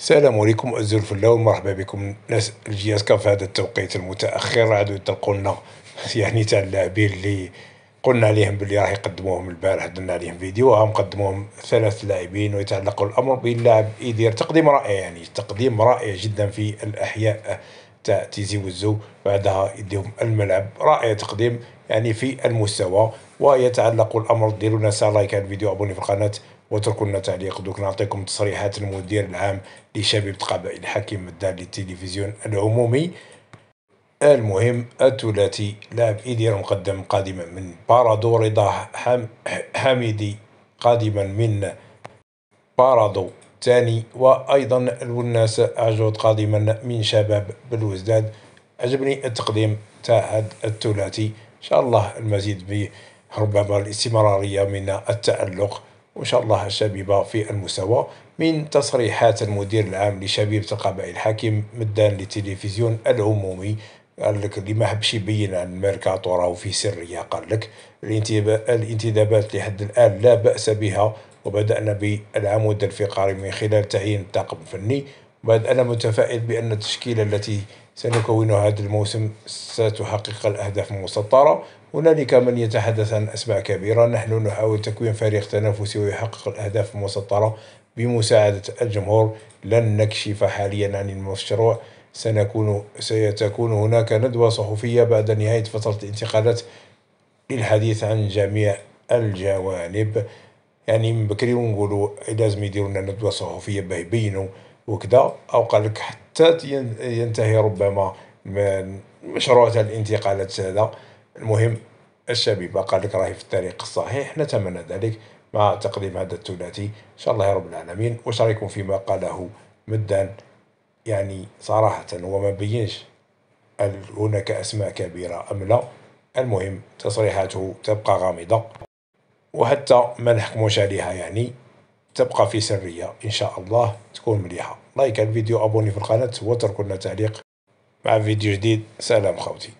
السلام عليكم أزر في الله ومرحبا بكم ناس الجياسكا في هذا التوقيت المتأخر عاد تلقونا يعني تاع اللاعبين اللي قلنا عليهم باللي راح يقدموهم البارح درنا عليهم فيديو ها قدموهم ثلاث لاعبين ويتعلق الامر باللاعب ايدير تقديم رائع يعني تقديم رائع جدا في الاحياء تاع تيزي وزو بعدها يديهم الملعب رائع تقديم يعني في المستوى ويتعلق الامر ديروا لنا سا لايك على الفيديو ابوني في القناه واتركوا لنا تعليق دوك نعطيكم تصريحات المدير العام لشباب قبائل حكيم الدار للتلفزيون العمومي المهم الثلاثي لاعب إدير مقدم قادما من بارادو رضا حم حميدي قادما من بارادو الثاني وأيضا الوناس عجود قادما من شباب بلوزداد عجبني التقديم تاع هذا الثلاثي إن شاء الله المزيد به ربما الاستمرارية من التألق وإن شاء الله الشبيبة في المستوى من تصريحات المدير العام لشبيبة القبائل الحاكم مدان للتلفزيون العمومي قال لك اللي ما حبش يبين عن الميركاتو راهو في سريه قال لك الانتدابات لحد الان لا باس بها وبدأنا بالعمود الفقري من خلال تعيين الطاقم الفني بعد أنا متفائل بأن التشكيلة التي سنكونها هذا الموسم ستحقق الأهداف المسطرة هنالك من يتحدث عن أسماء كبيرة نحن نحاول تكوين فريق تنافسي ويحقق الأهداف المسطرة بمساعدة الجمهور لن نكشف حاليا عن المشروع سنكون سيتكون هناك ندوة صحفية بعد نهاية فترة الانتقالات للحديث عن جميع الجوانب يعني من بكري ونقولوا لازم يديروا لنا ندوه صحفيه باه يبينوا وكذا او قال لك حتى ينتهي ربما مشروع تاع الانتقالات هذا المهم الشبيبه قال لك راهي في الطريق الصحيح نتمنى ذلك مع تقديم هذا الثلاثي ان شاء الله يا رب العالمين واش رايكم فيما قاله مدان يعني صراحه ما بينش هل هناك اسماء كبيره ام لا المهم تصريحاته تبقى غامضه وحتى ما نحكموش عليها يعني تبقى في سرية إن شاء الله تكون مليحة لايك على الفيديو أبوني في القناة وتركوا لنا تعليق مع فيديو جديد سلام خوتي